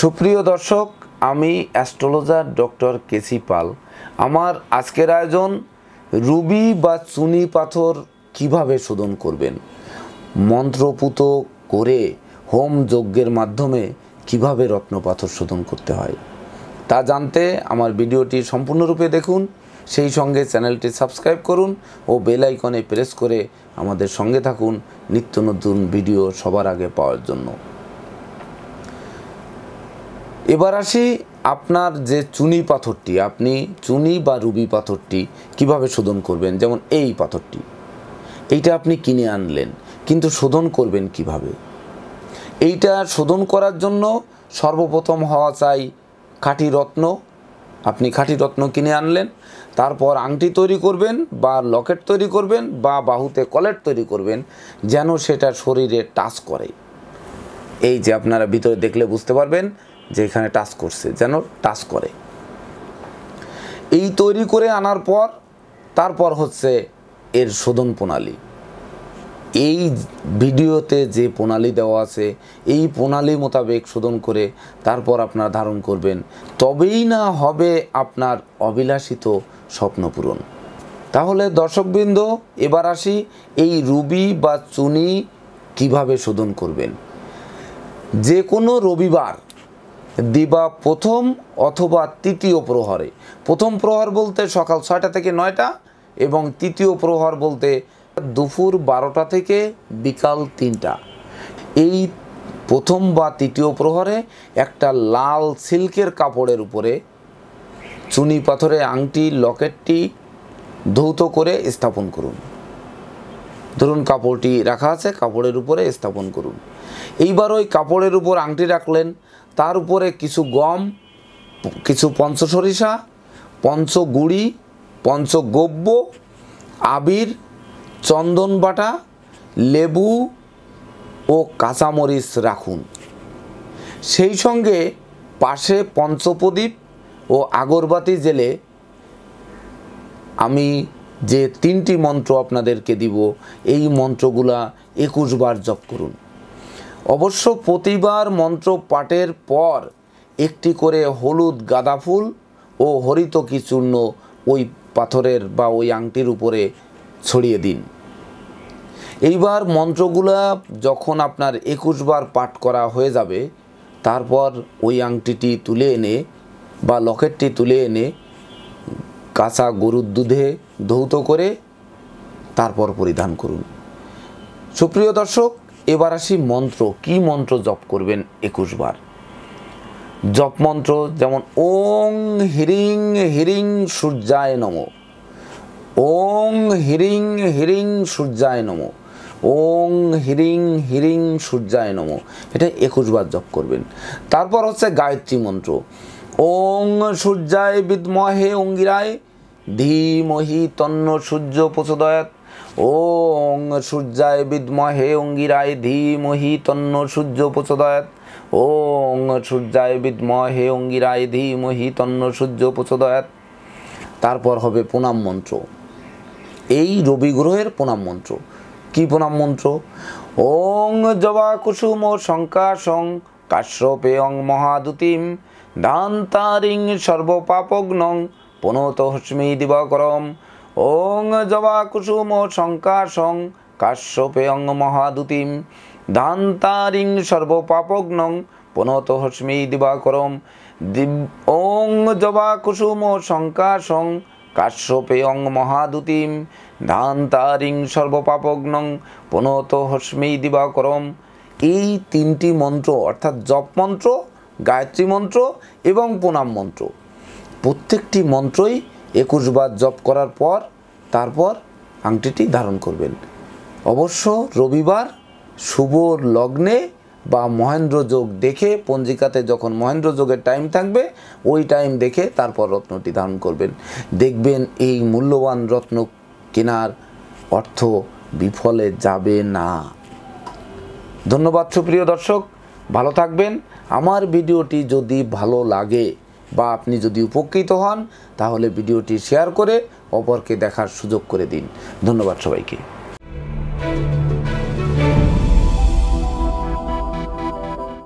সুপ্রিয় দর্শক আমি অ্যাস্ট্রোলজার ডক্টর কেসি পাল আমার আজকের আয়োজন রুবি বা চুনি পাথর কিভাবে শোধন করবেন মন্ত্রপুত করে হোম যজ্ঞের মাধ্যমে কিভাবে রত্নপাথর শোধন করতে হয় তা জানতে আমার ভিডিওটি সম্পূর্ণরূপে দেখুন সেই সঙ্গে চ্যানেলটি সাবস্ক্রাইব করুন ও বেল আইকনে প্রেস করে আমাদের সঙ্গে থাকুন নিত্য নতুন ভিডিও সবার আগে পাওয়ার জন্য এবার আসি আপনার যে চুনি পাথরটি আপনি চুনি বা রুবি পাথরটি কিভাবে শোধন করবেন যেমন এই পাথরটি এইটা আপনি কিনে আনলেন কিন্তু শোধন করবেন কিভাবে এইটা শোধন করার জন্য সর্বপ্রথম হওয়া চাই খাঁটি রত্ন আপনি খাঁটি রত্ন কিনে আনলেন তারপর আংটি তৈরি করবেন বা লকেট তৈরি করবেন বা বাহুতে কলেট তৈরি করবেন যেন সেটা শরীরে টাচ করে এই যে আপনারা ভিতরে দেখলে বুঝতে পারবেন যে এখানে টাচ করছে যেন টাচ করে এই তৈরি করে আনার পর তারপর হচ্ছে এর শোধন প্রণালী এই ভিডিওতে যে প্রণালী দেওয়া আছে এই প্রণালী মোতাবেক শোধন করে তারপর আপনার ধারণ করবেন তবেই না হবে আপনার অবিলাসিত স্বপ্ন পূরণ তাহলে দর্শকবৃন্দ এবার আসি এই রুবি বা চুনি কিভাবে শোধন করবেন যে কোনো রবিবার দিবা প্রথম অথবা তৃতীয় প্রহরে প্রথম প্রহর বলতে সকাল ছয়টা থেকে নয়টা এবং তৃতীয় প্রহর বলতে দুপুর বারোটা থেকে বিকাল তিনটা এই প্রথম বা তৃতীয় প্রহরে একটা লাল সিল্কের কাপড়ের উপরে চুনি পাথরে আংটি লকেটটি ধৌত করে স্থাপন করুন ধরুন কাপড়টি রাখা আছে কাপড়ের উপরে স্থাপন করুন এইবার ওই কাপড়ের উপর আংটি রাখলেন তার উপরে কিছু গম কিছু পঞ্চ সরিষা পঞ্চগুড়ি পঞ্চগব্য আবির চন্দন বাটা লেবু ও কাঁচামরিচ রাখুন সেই সঙ্গে পাশে পঞ্চপ্রদীপ ও আগরবাতি জেলে আমি যে তিনটি মন্ত্র আপনাদেরকে দিব এই মন্ত্রগুলা একুশবার জপ করুন অবশ্য প্রতিবার মন্ত্র পাঠের পর একটি করে হলুদ গাঁদা ফুল ও হরিতকি চূর্ণ ওই পাথরের বা ওই আংটির উপরে ছড়িয়ে দিন এইবার মন্ত্রগুলা যখন আপনার একুশ বার পাঠ করা হয়ে যাবে তারপর ওই আংটিটি তুলে এনে বা লকেটটি তুলে এনে কাঁচা গরুর দুধে ধৌত করে তারপর পরিধান করুন সুপ্রিয় দর্শক এবার আসি মন্ত্র কি মন্ত্র জপ করবেন একুশ বার জপ মন্ত্র যেমন ওং হিরিং হিরিং সূর্যায় নমঃ ওং হিরিং হিরিং সূর্যায় নম ওং হিরিং হিরিং সূর্যায় নম এটা একুশবার জপ করবেন তারপর হচ্ছে গায়ত্রী মন্ত্র ওং সূর্যায় বিদ্মহে অঙ্গিরায় ধীমহি তন্ন সূর্য প্রচোদয়াত ওং সূর্যায় বিদ্মহে অঙ্গিরায় ধীমহি তন্ন সূর্য প্রচোদয়াত ওং সূর্যায় বিদ্মহে অঙ্গিরায় ধীমহি তন্ন সূর্য প্রচোদয়াত তারপর হবে প্রণাম মন্ত্র এই রবি গ্রহের প্রণাম মন্ত্র কি প্রণাম মন্ত্র ওং জবা কুসুম শঙ্কাশং অং মহাদুতিম দান তারিং পুনত পুনতহস্মি দিবাকরম ওং জবা কুসুম শঙ্কাশং অং মহাদুতিম দান তারিং সর্বপাপগ্নং পুনতহস্মি দিবাকরম দিব ওং জবা কুসুম শঙ্কাশং কাশ্যপেয়ং মহাদুতিম ধান তারিং সর্বপাপগ্নং পুনত হস্মেই দিবাকরম এই তিনটি মন্ত্র অর্থাৎ জপ মন্ত্র গায়ত্রী মন্ত্র এবং প্রণাম মন্ত্র প্রত্যেকটি মন্ত্রই একুশবার জপ করার পর তারপর আংটিটি ধারণ করবেন অবশ্য রবিবার শুভ লগ্নে বা মহেন্দ্র যোগ দেখে পঞ্জিকাতে যখন মহেন্দ্র যোগের টাইম থাকবে ওই টাইম দেখে তারপর রত্নটি ধারণ করবেন দেখবেন এই মূল্যবান রত্ন কেনার অর্থ বিফলে যাবে না ধন্যবাদ সুপ্রিয় দর্শক ভালো থাকবেন আমার ভিডিওটি যদি ভালো লাগে বা আপনি যদি উপকৃত হন তাহলে ভিডিওটি শেয়ার করে অপরকে দেখার সুযোগ করে দিন ধন্যবাদ সবাইকে